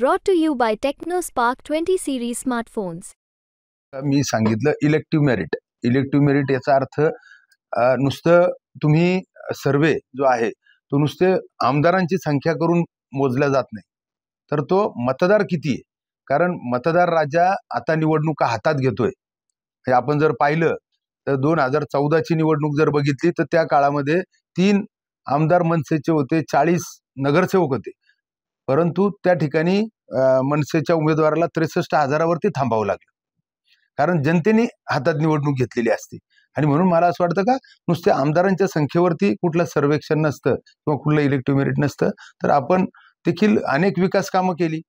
broad to you by Spark twenty series smartphones मी सांगितलं elective merit elective merit याचा अर्थ नुसतं तुम्ही सर्वे जो आहे तो नुसते आमदारांची संख्या करून मोजल्या जात नाही तर तो मतदार किती आहे कारण मतदार राजा आता निवडणुका हातात घेतोय हे आपण जर पाहिलं तर दोन हजार चौदाची निवडणूक जर बघितली तर त्या काळामध्ये तीन आमदार मनसेचे होते चाळीस नगरसेवक होते परंतु त्या ठिकाणी मनसेच्या उमेदवाराला त्रेसष्ट हजारावरती थांबावं लागलं कारण जनतेने हातात निवडणूक घेतलेली असते आणि म्हणून मला असं वाटतं का नुसत्या आमदारांच्या संख्येवरती कुठलं सर्वेक्षण नसतं किंवा कुठलं इलेक्टिव्ह मेरिट नसतं तर आपण देखील अनेक विकास कामं केली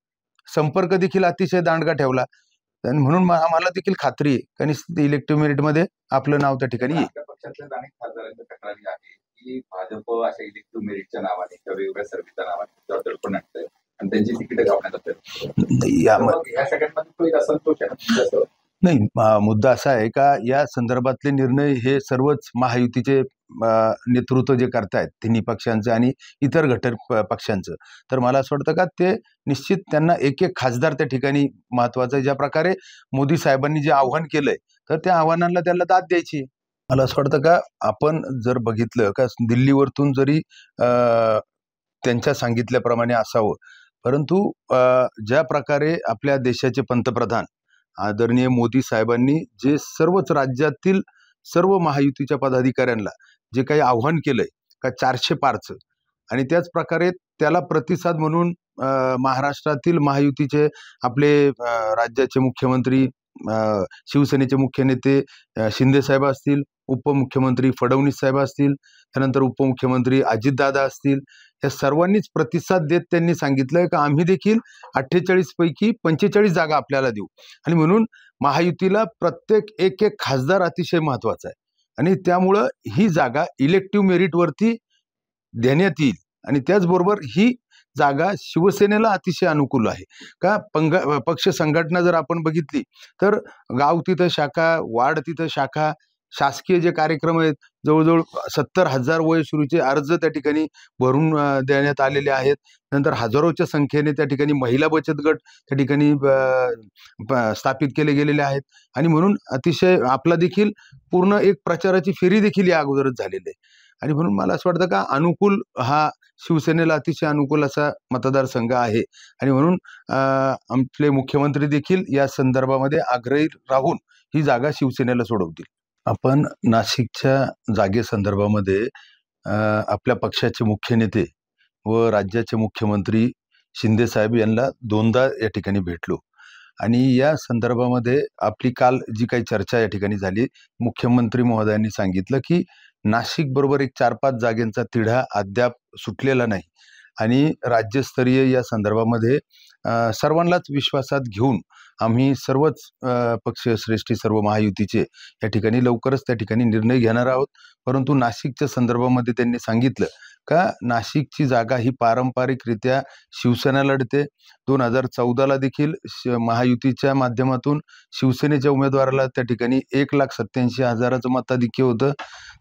संपर्क देखील अतिशय दांडगा ठेवला आणि म्हणून आम्हाला देखील खात्री आहे कारण इलेक्टिव्ह मेरिटमध्ये आपलं नाव त्या ठिकाणी येईल भाजप अशा इलेक्टिव्ह मेरिटच्या नावाने किंवा वेगवेगळ्या नावाने त्यांची तिकीट गावण्यात या असंतोष आहे म्हणजे नाही मुद्दा असा आहे का या संदर्भातले निर्णय हे सर्वच महायुतीचे नेतृत्व जे करतायत तिन्ही पक्षांचं आणि इतर घटक पक्षांचं तर मला असं वाटतं का ते निश्चित त्यांना एक एक खासदार त्या ठिकाणी महत्वाचं ज्या प्रकारे मोदी साहेबांनी जे आव्हान केलंय तर त्या आव्हानांना त्यांना दाद द्यायची मला असं वाटतं का आपण जर बघितलं का दिल्लीवरतून जरी त्यांच्या सांगितल्याप्रमाणे असावं परंतु ज्या प्रकारे आपल्या देशाचे पंतप्रधान आदरणीय मोदी साहेबांनी जे सर्वच राज्यातील सर्व महायुतीच्या पदाधिकाऱ्यांना जे काही आव्हान केलंय का चारशे पारचं आणि त्याच प्रकारे त्याला प्रतिसाद म्हणून महाराष्ट्रातील महायुतीचे आपले राज्याचे मुख्यमंत्री शिवसेनेचे मुख्य नेते शिंदे साहेब असतील उपमुख्यमंत्री फडणवीस साहेब असतील त्यानंतर उपमुख्यमंत्री अजितदादा असतील या सर्वांनीच प्रतिसाद देत त्यांनी सांगितलं की आम्ही देखील अठ्ठेचाळीसपैकी पंचेचाळीस जागा आपल्याला देऊ आणि म्हणून महायुतीला प्रत्येक एक एक खासदार अतिशय महत्वाचा आहे आणि त्यामुळं ही जागा इलेक्टिव्ह मेरिटवरती देण्यात येईल आणि त्याचबरोबर ही जागा शिवसेनेला अतिशय अनुकूल आहे का पंग पक्ष संघटना जर आपण बघितली तर गाव तिथं शाखा वार्ड तिथं शाखा शासकीय जे कार्यक्रम आहेत जवळजवळ सत्तर हजार वयसुरूचे अर्ज त्या ठिकाणी भरून देण्यात आलेले आहेत नंतर हजारोच्या संख्येने त्या ठिकाणी महिला बचत गट त्या ठिकाणी स्थापित केले गेलेले आहेत आणि म्हणून अतिशय आपला देखील पूर्ण एक प्रचाराची फेरी देखील या अगोदरच झालेली आहे आणि म्हणून मला असं वाटतं का अनुकूल हा शिवसेनेला अतिशय अनुकूल असा मतदारसंघ आहे आणि म्हणून आमचे मुख्यमंत्री देखील या संदर्भामध्ये आग्रही राहून ही जागा शिवसेनेला सोडवतील आपण नाशिकच्या जागे जागेसंदर्भामध्ये आपल्या पक्षाचे मुख्य नेते व राज्याचे मुख्यमंत्री शिंदेसाहेब यांना दोनदा या ठिकाणी भेटलो आणि या संदर्भामध्ये आपली काल जी काही चर्चा या ठिकाणी झाली मुख्यमंत्री महोदयांनी सांगितलं की नाशिक बरोबर एक चार पाच जागेंचा तिढा अद्याप सुटलेला नाही आणि राज्यस्तरीय या संदर्भामध्ये सर्वांनाच विश्वासात घेऊन आम्ही सर्वच पक्ष श्रेष्ठी सर्व महायुतीचे या ठिकाणी लवकरच त्या ठिकाणी निर्णय घेणार आहोत परंतु नाशिकच्या संदर्भामध्ये त्यांनी सांगितलं का नाशिकची जागा ही पारंपरिकरित्या शिवसेना लढते दोन हजार चौदाला देखील महायुतीच्या माध्यमातून शिवसेनेच्या उमेदवाराला त्या ठिकाणी एक लाख सत्त्याऐंशी हजाराचं मताधिक्य होतं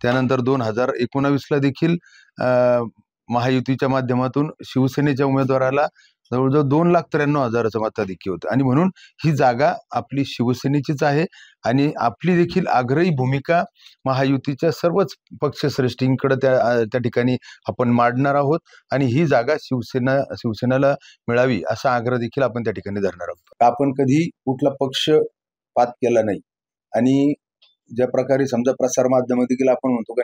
त्यानंतर दोन हजार एकोणावीसला देखील महायुतीच्या माध्यमातून शिवसेनेच्या उमेदवाराला जवळजवळ दोन लाख त्र्याण्णव हजाराचं मताधिक्य होतं आणि म्हणून ही जागा आपली शिवसेनेचीच आहे आणि आपली देखील आग्रही भूमिका महायुतीच्या सर्वच पक्षश्रेष्ठींकडे त्या त्या ठिकाणी आपण मांडणार आहोत आणि ही जागा शिवसेना शिवसेनेला मिळावी असा आग्रह देखील आपण त्या ठिकाणी धरणार आहोत आपण कधी कुठला पक्ष पात केला नाही आणि ज्या प्रकारे समजा प्रसार माध्यम देखील आपण म्हणतो का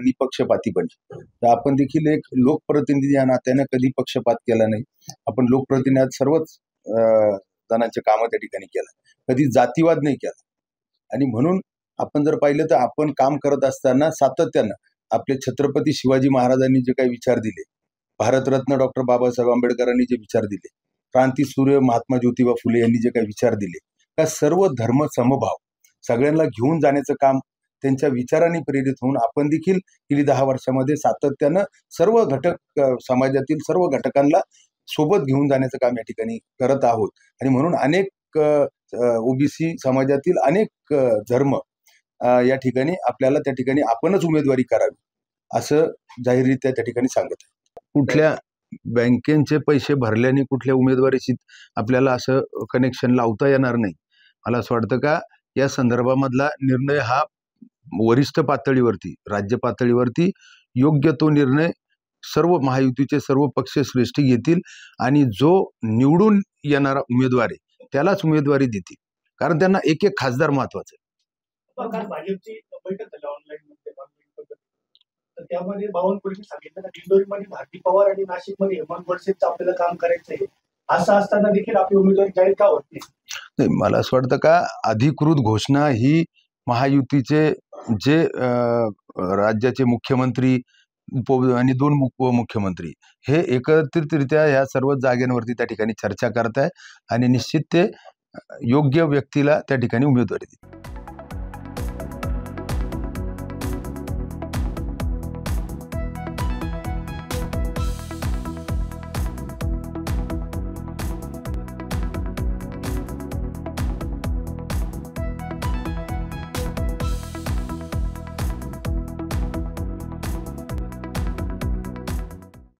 पण तर आपण देखील एक लोकप्रतिनिधी या नात्याने कधी पक्षपात केला नाही आपण लोकप्रतिनिधी सर्वच जणांचे काम त्या ठिकाणी केलं कधी जातीवाद नाही केला आणि म्हणून आपण जर पाहिलं तर आपण काम करत असताना सातत्यानं आपले छत्रपती शिवाजी महाराजांनी जे काही विचार दिले भारतरत्न डॉक्टर बाबासाहेब आंबेडकरांनी जे विचार दिले क्रांती सूर्य महात्मा ज्योतिबा फुले यांनी जे काही विचार दिले त्या सर्व धर्म समभाव सगळ्यांना घेऊन जाण्याचं काम त्यांच्या विचारांनी प्रेरित होऊन आपण देखील गेली दहा वर्षामध्ये सातत्यानं सर्व घटक समाजातील सर्व घटकांना सोबत घेऊन जाण्याचं काम या ठिकाणी करत आहोत आणि म्हणून अनेक ओबीसी समाजातील अनेक धर्म या ठिकाणी आपल्याला त्या ठिकाणी आपणच उमेदवारी करावी असं जाहीररित्या त्या ठिकाणी सांगत आहे कुठल्या बँकेचे पैसे भरल्याने कुठल्या उमेदवारीशी आपल्याला असं कनेक्शन लावता येणार नाही मला असं वाटतं का या संदर्भामधला निर्णय हा वरिष्ठ पातळीवरती राज्य पातळीवरती योग्य तो निर्णय सर्व महायुतीचे सर्व पक्ष श्रेष्ठी घेतील आणि जो निवडून येणारा उमेदवार आहे त्यालाच उमेदवारी देतील कारण त्यांना एक एक खासदार महत्वाचे आहे त्यामध्ये पवार आणि काम करायचं आहे असं असताना देखील का नाही मला असं वाटतं का अधिकृत घोषणा ही महायुतीचे जे राज्याचे मुख्यमंत्री उप आणि दोन उपमुख्यमंत्री हे एकत्रितरित्या ह्या सर्व जागेंवरती त्या ठिकाणी चर्चा करत आहे आणि निश्चित ते योग्य व्यक्तीला त्या ठिकाणी उमेदवारी देते